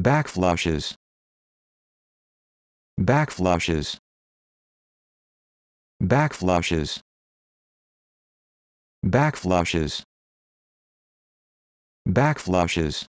backflushes backflushes backflushes backflushes backflushes